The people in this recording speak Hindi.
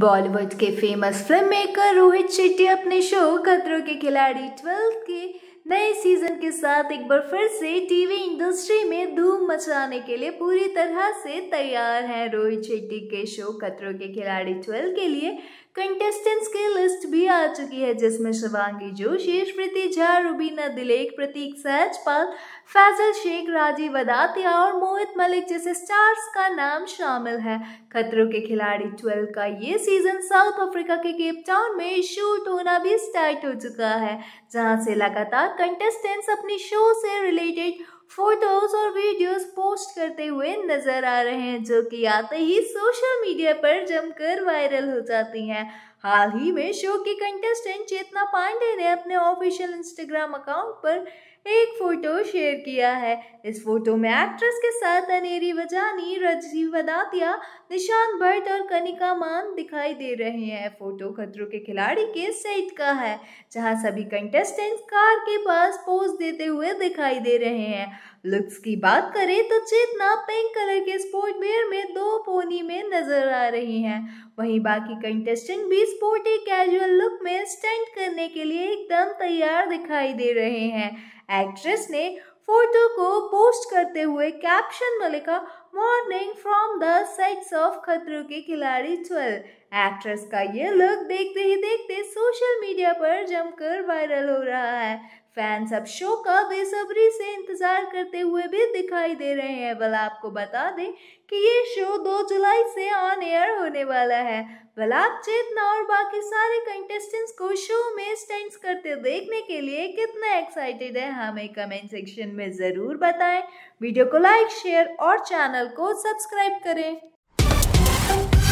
बॉलीवुड के famous film maker Rohit Shetty अपने शो खतरों के खिलाड़ी ट्वेल्थ के नए सीजन के साथ एक बार फिर से टीवी इंडस्ट्री में धूम मचाने के लिए पूरी तरह से तैयार हैं रोहित शेट्टी के शो खतरों के खिलाड़ी ट्वेल्व के लिए कंटेस्टेंट्स की लिस्ट भी आ चुकी है जिसमें शिवांगी जोशी स्मृति झा रुबीना दिलेख प्रतीक सहजपाल फैजल शेख राजीव अदातिया और मोहित मलिक जैसे स्टार्स का नाम शामिल है खतरों के खिलाड़ी ट्वेल्व का ये सीजन साउथ अफ्रीका के केप टाउन में शूट होना भी स्टार्ट हो चुका है जहाँ से लगातार कंटेस्टेंट्स अपने शो से रिलेटेड फोटोज और वीडियोस पोस्ट करते हुए नजर आ रहे हैं जो कि आते ही सोशल मीडिया पर जमकर वायरल हो जाती हैं हाल ही में शो के कंटेस्टेंट चेतना पांडे ने अपने ऑफिशियल इंस्टाग्राम अकाउंट पर एक फोटो शेयर किया है इस फोटो में एक्ट्रेस के साथ अनेरी वजानी रजीव वदातिया निशान भट्ट और कनिका मान दिखाई दे रहे हैं फोटो खतरों के खिलाड़ी के सेट का है जहां सभी कंटेस्टेंट्स कार के पास पोज देते हुए दिखाई दे रहे हैं लुक्स की बात करें तो चेतना पिंक कलर के स्पोर्ट वेयर में दो पोनी में नजर आ रही हैं वहीं बाकी कंटेस्टेंट भी स्पोर्टी कैजुअल लुक में स्टंट करने के लिए एकदम तैयार दिखाई दे रहे हैं एक्ट्रेस ने फोटो को पोस्ट करते हुए कैप्शन में लिखा morning from the sets of Khatron Ke खिलाड़ी ट्वेल्व एक्ट्रेस का ये लुक देखते ही देखते सोशल मीडिया पर जमकर वायरल हो रहा है फैंस अब शो का बेसब्री से इंतजार करते हुए भी दिखाई दे रहे हैं भला आपको बता दें कि ये शो 2 जुलाई से ऑन एयर होने वाला है भला आप चेतना और बाकी सारे कंटेस्टेंट्स को शो में स्टैंड करते देखने के लिए कितना एक्साइटेड है हमें कमेंट सेक्शन में ज़रूर बताएं वीडियो को लाइक शेयर और चैनल को सब्सक्राइब करें